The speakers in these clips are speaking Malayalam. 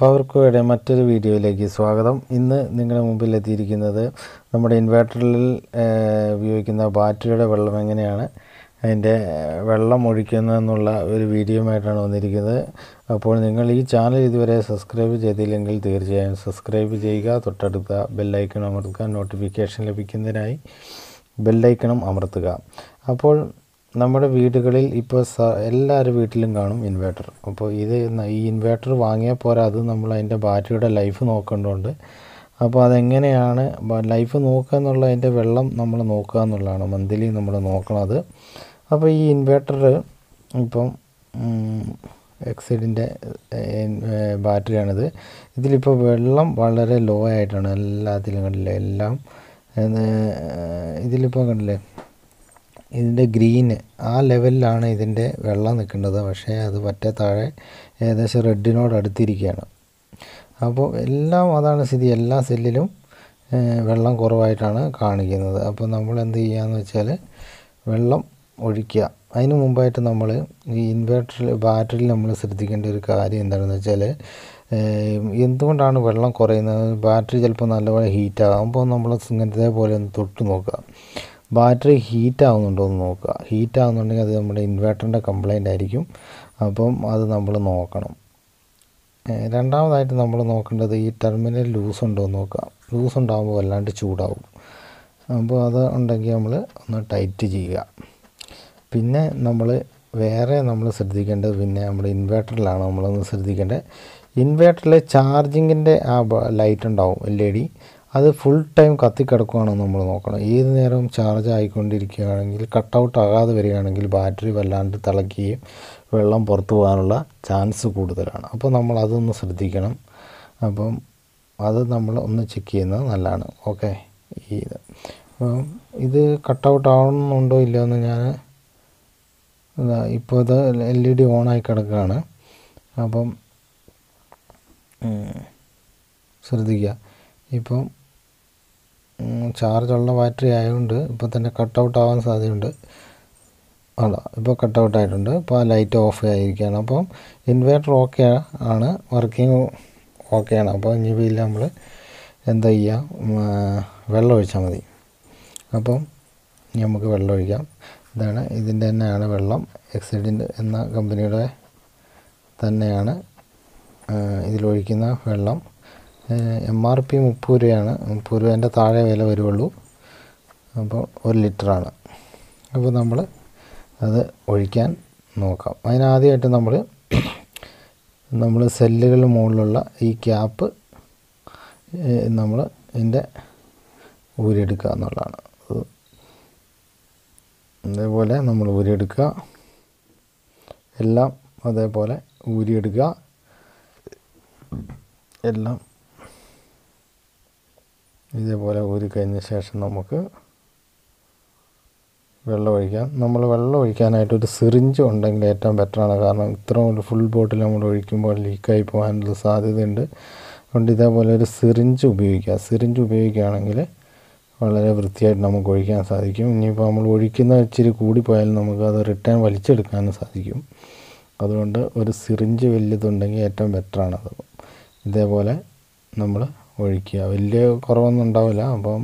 പവർ കോയുടെ മറ്റൊരു വീഡിയോയിലേക്ക് സ്വാഗതം ഇന്ന് നിങ്ങളുടെ മുമ്പിൽ എത്തിയിരിക്കുന്നത് നമ്മുടെ ഇൻവേർട്ടറിൽ ഉപയോഗിക്കുന്ന ബാറ്ററിയുടെ വെള്ളം എങ്ങനെയാണ് അതിൻ്റെ വെള്ളം ഒഴിക്കുന്നതെന്നുള്ള ഒരു വീഡിയോയുമായിട്ടാണ് വന്നിരിക്കുന്നത് അപ്പോൾ നിങ്ങൾ ഈ ചാനൽ ഇതുവരെ സബ്സ്ക്രൈബ് ചെയ്തില്ലെങ്കിൽ തീർച്ചയായും സബ്സ്ക്രൈബ് ചെയ്യുക തൊട്ടടുത്ത ബെല്ലൈക്കൺ അമർത്തുക നോട്ടിഫിക്കേഷൻ ലഭിക്കുന്നതിനായി ബെല്ലൈക്കണം അമർത്തുക അപ്പോൾ നമ്മുടെ വീടുകളിൽ ഇപ്പോൾ സ എല്ലാവരുടെ വീട്ടിലും കാണും ഇൻവേർട്ടർ അപ്പോൾ ഇത് ഈ ഇൻവേർട്ടർ വാങ്ങിയാൽ പോരാ അത് നമ്മൾ അതിൻ്റെ ബാറ്ററിയുടെ ലൈഫ് നോക്കേണ്ടതുണ്ട് അപ്പോൾ അതെങ്ങനെയാണ് ലൈഫ് നോക്കുക എന്നുള്ള അതിൻ്റെ വെള്ളം നമ്മൾ നോക്കുക എന്നുള്ളതാണ് മന്ത്ലി നമ്മൾ നോക്കണത് അപ്പോൾ ഈ ഇൻവേർട്ടർ ഇപ്പം എക്സൈഡിൻ്റെ ബാറ്ററിയാണിത് ഇതിലിപ്പോൾ വെള്ളം വളരെ ലോ ആയിട്ടാണ് എല്ലാത്തിലും കണ്ടില്ലേ എല്ലാം ഇതിലിപ്പോൾ കണ്ടില്ലേ ഇതിൻ്റെ ഗ്രീന് ആ ലെവലിലാണ് ഇതിൻ്റെ വെള്ളം നിൽക്കേണ്ടത് പക്ഷേ അത് പറ്റേ താഴെ ഏകദേശം റെഡിനോട് അടുത്തിരിക്കുകയാണ് അപ്പോൾ എല്ലാം അതാണ് സ്ഥിതി എല്ലാ സെല്ലിലും വെള്ളം കുറവായിട്ടാണ് കാണിക്കുന്നത് അപ്പോൾ നമ്മൾ എന്ത് ചെയ്യാന്ന് വെച്ചാൽ വെള്ളം ഒഴിക്കുക അതിന് മുമ്പായിട്ട് നമ്മൾ ഈ ഇൻവെർട്ടറിൽ ബാറ്ററിയിൽ നമ്മൾ ശ്രദ്ധിക്കേണ്ട ഒരു കാര്യം എന്താണെന്ന് വെച്ചാൽ എന്തുകൊണ്ടാണ് വെള്ളം കുറയുന്നത് ബാറ്ററി ചിലപ്പോൾ നല്ലപോലെ ഹീറ്റാകുമ്പോൾ നമ്മൾ ഇങ്ങനത്തെ പോലെ ഒന്ന് തൊട്ട് നോക്കുക ബാറ്ററി ഹീറ്റ് ആവുന്നുണ്ടോ എന്ന് നോക്കുക ഹീറ്റ് ആവുന്നുണ്ടെങ്കിൽ അത് നമ്മുടെ ഇൻവെർട്ടറിൻ്റെ കംപ്ലൈൻ്റ് ആയിരിക്കും അപ്പം അത് നമ്മൾ നോക്കണം രണ്ടാമതായിട്ട് നമ്മൾ നോക്കേണ്ടത് ഈ ടെർമിനൽ ലൂസ് ഉണ്ടോ എന്ന് നോക്കുക ലൂസ് ഉണ്ടാകുമ്പോൾ വല്ലാണ്ട് ചൂടാവും അപ്പോൾ അത് ഉണ്ടെങ്കിൽ നമ്മൾ ഒന്ന് ടൈറ്റ് ചെയ്യുക പിന്നെ നമ്മൾ വേറെ നമ്മൾ ശ്രദ്ധിക്കേണ്ടത് പിന്നെ നമ്മൾ ഇൻവേർട്ടറിലാണ് നമ്മളൊന്ന് ശ്രദ്ധിക്കേണ്ടത് ഇൻവേർട്ടറിൽ ചാർജിങ്ങിൻ്റെ ആ ലൈറ്റ് ഉണ്ടാവും എൽ ഇ ഡി അത് ഫുൾ ടൈം കത്തിക്കിടക്കുകയാണെന്ന് നമ്മൾ നോക്കണം ഏത് നേരം ചാർജ് ആയിക്കൊണ്ടിരിക്കുകയാണെങ്കിൽ കട്ട് ഔട്ട് ആകാതെ വരികയാണെങ്കിൽ ബാറ്ററി വല്ലാണ്ട് തിളക്കുകയും വെള്ളം പുറത്തു പോകാനുള്ള ചാൻസ് കൂടുതലാണ് അപ്പോൾ നമ്മൾ അതൊന്ന് ശ്രദ്ധിക്കണം അപ്പം അത് നമ്മൾ ഒന്ന് ചെക്ക് ചെയ്യുന്നത് നല്ലതാണ് ഓക്കെ ഈ അപ്പം ഇത് കട്ട് ഔട്ട് ആവണമെന്നുണ്ടോ ഇല്ലയോ എന്ന് ഞാൻ ഇപ്പോൾ ഇത് എൽ ഇ ഡി ഓണായി കിടക്കുകയാണ് അപ്പം ശ്രദ്ധിക്കുക ഇപ്പം ചാർജുള്ള ബാറ്ററി ആയതുകൊണ്ട് ഇപ്പോൾ തന്നെ കട്ട് ഔട്ട് ആവാൻ സാധ്യതയുണ്ട് അതാ ഇപ്പോൾ കട്ട് ഔട്ട് ആയിട്ടുണ്ട് ഇപ്പോൾ ആ ലൈറ്റ് ഓഫ് ആയിരിക്കുകയാണ് അപ്പം ഇൻവേർട്ടർ ഓക്കെ ആണ് വർക്കിംഗ് ആണ് അപ്പോൾ ഇനി വീല് നമ്മൾ എന്താ ചെയ്യുക വെള്ളം ഒഴിച്ചാൽ മതി അപ്പം നമുക്ക് വെള്ളം ഒഴിക്കാം ഇതാണ് ഇതിൻ്റെ തന്നെയാണ് വെള്ളം എക്സൈഡിൻ എന്ന കമ്പനിയുടെ തന്നെയാണ് ഇതിലൊഴിക്കുന്ന വെള്ളം എം ആർ പി മുപ്പത് രൂപയാണ് മുപ്പത് രൂപേൻ്റെ താഴെ വില വരുള്ളൂ അപ്പോൾ ഒരു ലിറ്ററാണ് അപ്പോൾ നമ്മൾ അത് ഒഴിക്കാൻ നോക്കാം അതിനാദ്യമായിട്ട് നമ്മൾ നമ്മൾ സെല്ലുകൾ മുകളിലുള്ള ഈ ക്യാപ്പ് നമ്മൾ ഇതിൻ്റെ ഊരിയെടുക്കുക എന്നുള്ളതാണ് അതേപോലെ നമ്മൾ ഊരിയെടുക്കുക എല്ലാം അതേപോലെ ഊരിയെടുക്കുക എല്ലാം ഇതേപോലെ ഊരിക്കഴിഞ്ഞ ശേഷം നമുക്ക് വെള്ളം ഒഴിക്കാം നമ്മൾ വെള്ളം ഒരു സിറിഞ്ച് ഉണ്ടെങ്കിൽ ഏറ്റവും ബെറ്ററാണ് കാരണം ഇത്ര ഒരു ഫുൾ ബോട്ടിൽ നമ്മൾ ഒഴിക്കുമ്പോൾ ലീക്കായി പോകാനുള്ള സാധ്യതയുണ്ട് അതുകൊണ്ട് ഇതേപോലെ ഒരു സിറിഞ്ച് ഉപയോഗിക്കുക സിറിഞ്ച് ഉപയോഗിക്കുകയാണെങ്കിൽ വളരെ വൃത്തിയായിട്ട് നമുക്ക് ഒഴിക്കാൻ സാധിക്കും ഇനിയിപ്പോൾ നമ്മൾ ഒഴിക്കുന്ന ഇച്ചിരി പോയാൽ നമുക്ക് അത് റിട്ടേൺ വലിച്ചെടുക്കാനും സാധിക്കും അതുകൊണ്ട് ഒരു സിറിഞ്ച് വലിയതുണ്ടെങ്കിൽ ഏറ്റവും ബെറ്ററാണത് ഇതേപോലെ നമ്മൾ ഒഴിക്കുക വലിയ കുറവൊന്നും ഉണ്ടാവില്ല അപ്പം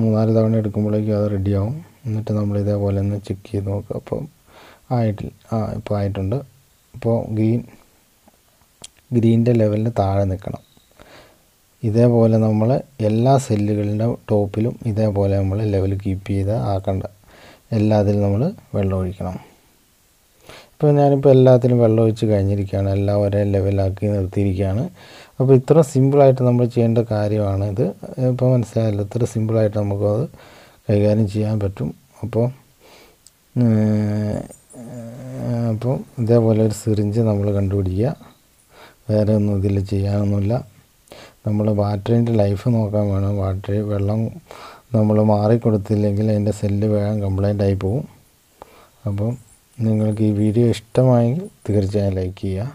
മൂന്നാല് തവണ എടുക്കുമ്പോഴേക്കും അത് റെഡിയാവും എന്നിട്ട് നമ്മൾ ഇതേപോലെ ഒന്ന് ചെക്ക് ചെയ്ത് നോക്കുക അപ്പം ആയിട്ടില്ല ആ ഇപ്പോൾ ആയിട്ടുണ്ട് അപ്പോൾ ഗ്രീൻ ഗ്രീൻ്റെ ലെവലിന് താഴെ നിൽക്കണം ഇതേപോലെ നമ്മൾ എല്ലാ സെല്ലുകളുടെ ടോപ്പിലും ഇതേപോലെ നമ്മൾ ലെവൽ കീപ്പ് ചെയ്ത് ആക്കേണ്ട എല്ലാത്തിലും നമ്മൾ വെള്ളം ഒഴിക്കണം ഇപ്പോൾ ഞാനിപ്പോൾ എല്ലാത്തിനും വെള്ളം ഒഴിച്ച് കഴിഞ്ഞിരിക്കുകയാണ് എല്ലാം ഒരേ ലെവലാക്കി നിർത്തിയിരിക്കുകയാണ് അപ്പോൾ ഇത്ര സിമ്പിളായിട്ട് നമ്മൾ ചെയ്യേണ്ട കാര്യമാണ് ഇത് ഇപ്പോൾ മനസ്സിലായല്ലോ ഇത്ര സിമ്പിളായിട്ട് നമുക്കത് കൈകാര്യം ചെയ്യാൻ പറ്റും അപ്പോൾ അപ്പോൾ ഇതേപോലെ ഒരു സിറിഞ്ച് നമ്മൾ കണ്ടുപിടിക്കുക വേറെ ഒന്നും ഇതിൽ ചെയ്യാനൊന്നുമില്ല നമ്മൾ ബാറ്ററീൻ്റെ ലൈഫ് നോക്കാൻ വേണം ബാറ്ററി വെള്ളം നമ്മൾ മാറിക്കൊടുത്തില്ലെങ്കിൽ അതിൻ്റെ സെല്ല് വേഗം കംപ്ലൈൻ്റ് ആയി പോകും അപ്പം നിങ്ങൾക്ക് ഈ വീഡിയോ ഇഷ്ടമായെങ്കിൽ തീർച്ചയായും ലൈക്ക് ചെയ്യുക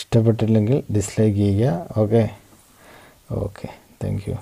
ഇഷ്ടപ്പെട്ടില്ലെങ്കിൽ ഡിസ്ലൈക്ക് ചെയ്യുക ഓക്കെ ഓക്കെ താങ്ക് യു